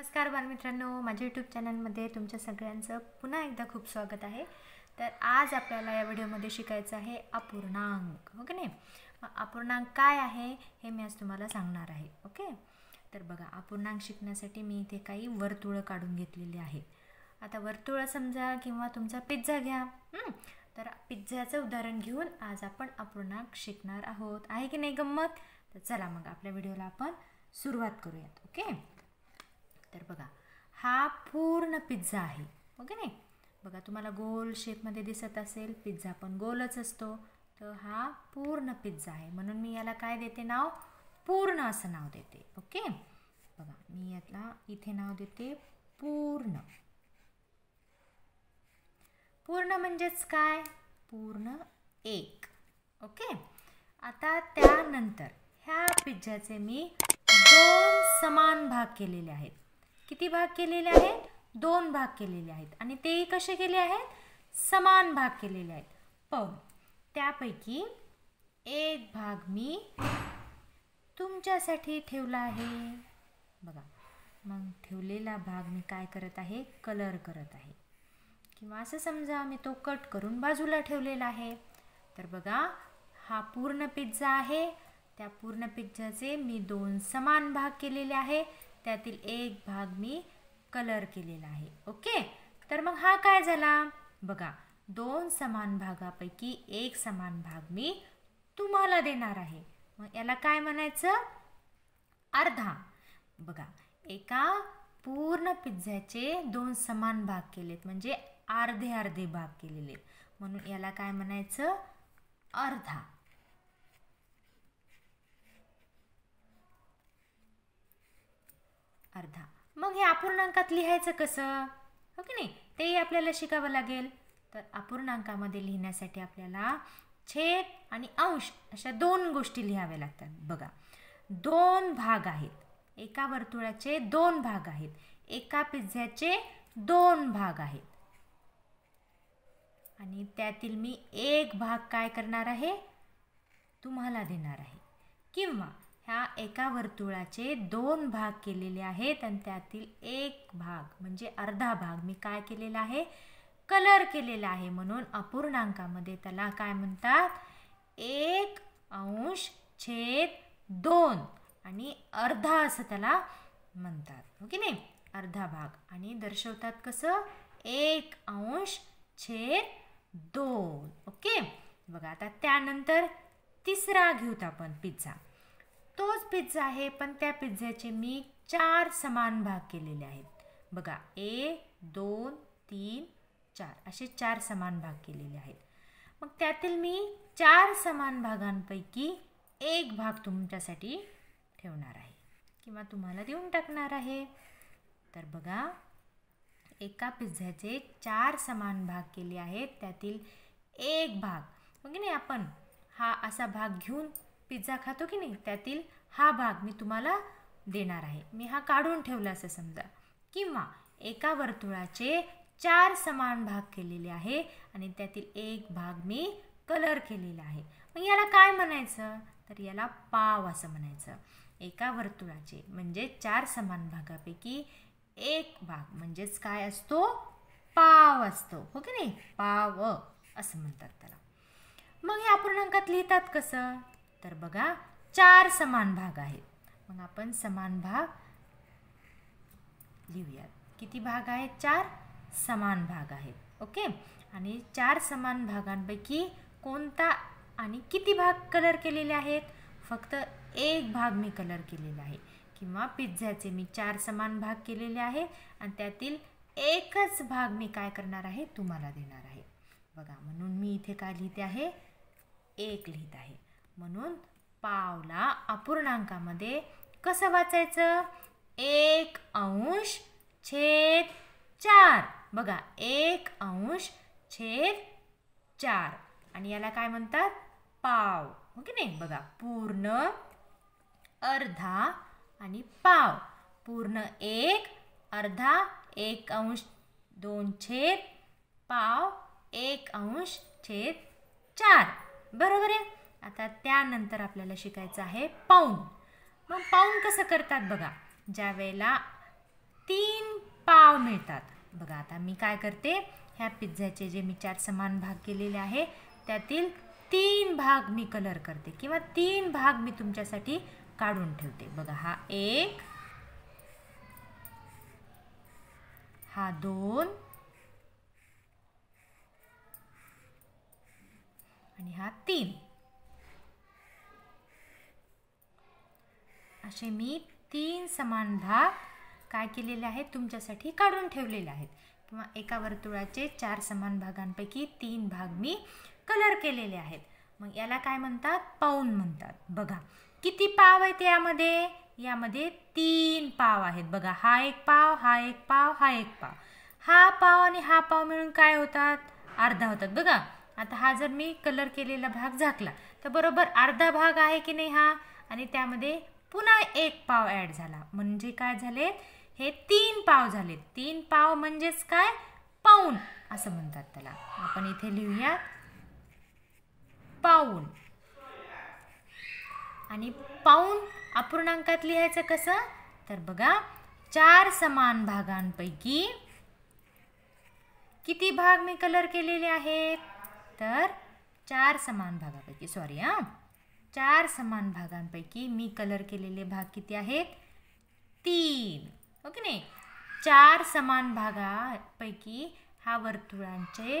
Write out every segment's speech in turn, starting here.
नमस्कार बालमित्रांनो माझ्या यूट्यूब चॅनलमध्ये तुमच्या सगळ्यांचं पुन्हा एकदा खूप स्वागत आहे तर आज आपल्याला या व्हिडिओमध्ये शिकायचं आहे अपूर्णांक ओके हो नाही अपूर्णांक काय आहे हे मी आज तुम्हाला सांगणार आहे ओके तर बघा अपूर्णांक शिकण्यासाठी मी इथे काही वर्तुळं काढून घेतलेली आहे आता वर्तुळं समजा किंवा तुमचा पिझ्झा घ्या तर पिझ्झाचं उदाहरण घेऊन आज आपण अपूर्णांक शिकणार आहोत आहे की नाही गंमत तर चला मग आपल्या व्हिडिओला आपण सुरुवात करूयात ओके तर बघा हा पूर्ण पिझ्झा आहे ओके हो नाही बघा तुम्हाला गोल शेपमध्ये दिसत असेल पिझ्झा पण गोलच असतो तर हा पूर्ण पिझ्झा आहे म्हणून मी याला काय देते नाव पूर्ण असं नाव देते ओके बघा मी याला इथे नाव देते पूर्ण पूर्ण म्हणजेच काय पूर्ण एक ओके आता त्यानंतर ह्या पिझ्झाचे मी दोन समान भाग केलेले आहेत किती भाग केलेले आहेत दोन भाग केलेले आहेत आणि तेही कसे केले आहेत समान भाग केलेले आहेत पण त्यापैकी एक भाग मी तुमच्यासाठी ठेवला आहे बघा मग ठेवलेला भाग मी काय करत आहे कलर करत आहे किंवा असं समजा मी तो कट करून बाजूला ठेवलेला आहे तर बघा हा पूर्ण पिझ्झा आहे त्या पूर्ण पिझ्झाचे मी दोन समान भाग केलेले आहे त्यातील एक भाग मी कलर केलेला आहे ओके तर मग हा काय झाला बघा दोन समान भागापैकी एक समान भाग मी तुम्हाला देणार आहे मग याला काय म्हणायचं अर्धा बघा एका पूर्ण पिझ्झ्याचे दोन समान भाग केलेत म्हणजे अर्धे अर्धे भाग केलेले म्हणून याला काय म्हणायचं अर्धा अर्धा मग हे अपूर्णांकात लिहायचं कसं हो की नाही तेही आपल्याला शिकावं लागेल तर अपूर्णांकामध्ये लिहिण्यासाठी आपल्याला छेद आणि अंश अशा दोन गोष्टी लिहाव्या लागतात बघा दोन भाग आहेत एका वर्तुळाचे दोन भाग आहेत एका पिझ्झ्याचे दोन भाग आहेत आणि त्यातील मी एक भाग काय करणार आहे तुम्हाला देणार आहे किंवा ह्या एका वर्तुळाचे दोन भाग केलेले आहेत आणि त्यातील एक भाग म्हणजे अर्धा भाग मी काय केलेला आहे कलर केलेला आहे म्हणून अपूर्णांकामध्ये त्याला काय म्हणतात एक अंश छेद दोन आणि अर्धा असं त्याला म्हणतात ओके हो नाही अर्धा भाग आणि दर्शवतात कसं एक अंश छेद दोन ओके बघा आता त्यानंतर तिसरा घेऊत आपण पिझ्झा तोच पिझ्झा आहे पण त्या पिझ्झ्याचे मी चार समान भाग केलेले आहेत बघा एक दोन तीन चार असे चार समान भाग केलेले आहेत मग त्यातील मी चार समान भागांपैकी एक भाग तुमच्यासाठी ठेवणार आहे किंवा तुम्हाला देऊन टाकणार आहे तर बघा एका पिझ्झ्याचे चार समान भाग केले आहेत त्यातील एक भाग मग म्हणजे नाही आपण हा असा भाग घेऊन पिझ्झा खातो की नाही त्यातील हा भाग मी तुम्हाला देणार आहे मी हा काढून ठेवला असं समजा किंवा एका वर्तुळाचे चार समान भाग केलेले आहे आणि त्यातील एक भाग मी कलर केलेला आहे मग याला काय म्हणायचं तर याला पाव असं म्हणायचं एका वर्तुळाचे म्हणजे चार समान भागापैकी एक भाग म्हणजेच काय असतो पाव असतो हो की नाही पाव असं म्हणतात त्याला मग हे अपूर्णांकात लिहितात कसं तर बघा चार समान भाग आहेत मग आपण समान भाग लिहूयात किती भाग आहेत चार समान भाग आहेत ओके आणि चार समान भागांपैकी कोणता आणि किती भाग कलर केलेले आहेत फक्त एक भाग मी कलर केलेला आहे किंवा पिझ्झ्याचे मी चार समान भाग केलेले आहे आणि त्यातील एकच भाग मी काय करणार आहे तुम्हाला देणार आहे बघा म्हणून मी इथे काय लिहिते आहे एक लिहित आहे म्हणून पावला अपूर्णांकामध्ये कसं वाचायचं एक अंश छेद चार बघा एक अंश छेद चार आणि याला काय म्हणतात पाव हो की नाही बघा पूर्ण अर्धा आणि पाव पूर्ण एक अर्धा एक अंश दोन छेद पाव एक अंश छेद चार बरोबर आहे आता त्यानंतर आपल्याला शिकायचं आहे पाऊन मग पाऊन कसं करतात बघा ज्या वेळेला तीन पाव मिळतात बघा आता मी काय करते ह्या पिझ्झाचे जे मी चार समान भाग केलेले आहे त्यातील तीन भाग मी कलर करते किंवा तीन भाग मी तुमच्यासाठी काढून ठेवते बघा हा एक हा दोन आणि हा तीन असे मी तीन समान भाग काय केलेले आहेत तुमच्यासाठी काढून ठेवलेले आहेत किंवा एका वर्तुळाचे चार समान भागांपैकी तीन भाग मी कलर केलेले आहेत मग याला काय म्हणतात पाऊन म्हणतात बघा किती पाव आहेत यामध्ये यामध्ये तीन पाव आहेत बघा हा एक पाव हा एक पाव हा एक पाव हा पाव आणि हा पाव मिळून काय होतात अर्धा होतात बघा आता हा जर मी कलर केलेला भाग झाकला तर बरोबर अर्धा भाग आहे की नाही हा आणि त्यामध्ये पुन्हा एक पाव ॲड झाला म्हणजे काय झाले हे तीन पाव झाले तीन पाव म्हणजेच काय पाऊण असं म्हणतात त्याला आपण इथे लिहूया पाऊण आणि पाऊण अपूर्णांकात लिहायचं कसं तर बघा चार समान भागांपैकी किती भाग मी कलर केलेले आहेत तर चार समान भागापैकी सॉरी हां चार समान भागांपैकी मी कलर केलेले भाग किती आहेत तीन ओके हो नाही चार समान भागापैकी हा वर्तुळांचे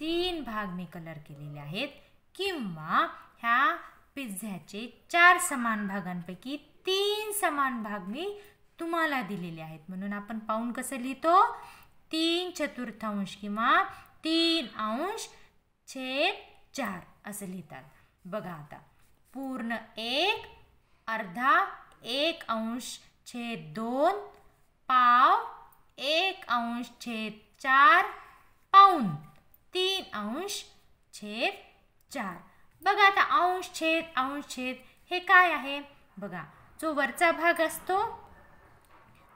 तीन भाग मी कलर केलेले आहेत किंवा ह्या पिझ्झ्याचे चार समान भागांपैकी तीन समान भाग मी तुम्हाला दिलेले आहेत म्हणून आपण पाहून कसं लिहितो तीन चतुर्थांश किंवा तीन अंश छेद चार असं लिहितात बघा आता पूर्ण एक अर्धा एक अंश छेद दोन पाव एक अंश छेद चार पाऊन तीन अंश छेद चार बघा आता अंश छेद अंश छेद हे काय आहे बघा जो वरचा भाग असतो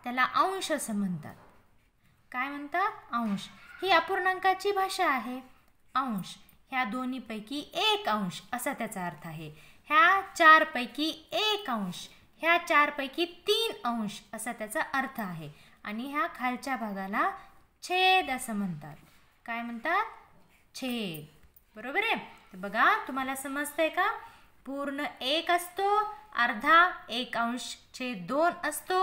त्याला अंश असं म्हणतात काय म्हणतात अंश ही अपूर्णांकाची भाषा आहे अंश ह्या दोन्हीपैकी एक अंश असा त्याचा अर्थ आहे ह्या चारपैकी एक अंश ह्या चारपैकी तीन अंश असा त्याचा अर्थ आहे आणि ह्या खालच्या भागाला छेद असं म्हणतात काय म्हणतात छेद बरोबर आहे तर बघा तुम्हाला समजतंय का पूर्ण एक असतो अर्धा एक अंश छेद दोन असतो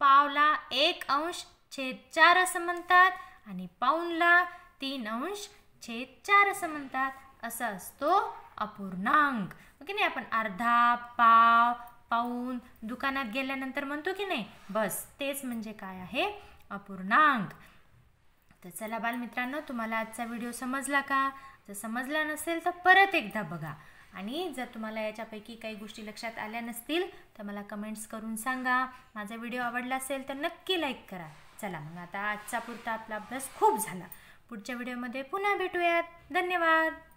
पावला एक अंश छेद चार असं म्हणतात आणि पाऊनला तीन अंश छेद चार असं म्हणतात असं असतो अपूर्णांक की नाही आपण अर्धा पाव पाऊन दुकानात गेल्यानंतर म्हणतो की नाही बस तेच म्हणजे काय आहे अपूर्णांक तर चला बालमित्रांनो तुम्हाला आजचा व्हिडिओ समजला का जर समजला नसेल तर परत एकदा बघा आणि जर तुम्हाला याच्यापैकी काही गोष्टी लक्षात आल्या नसतील तर मला कमेंट्स करून सांगा माझा व्हिडिओ आवडला असेल तर नक्की लाईक करा चला मग आता आजचा पुरता आपला अभ्यास खूप झाला पुढच्या व्हिडिओमध्ये पुन्हा भेटूयात धन्यवाद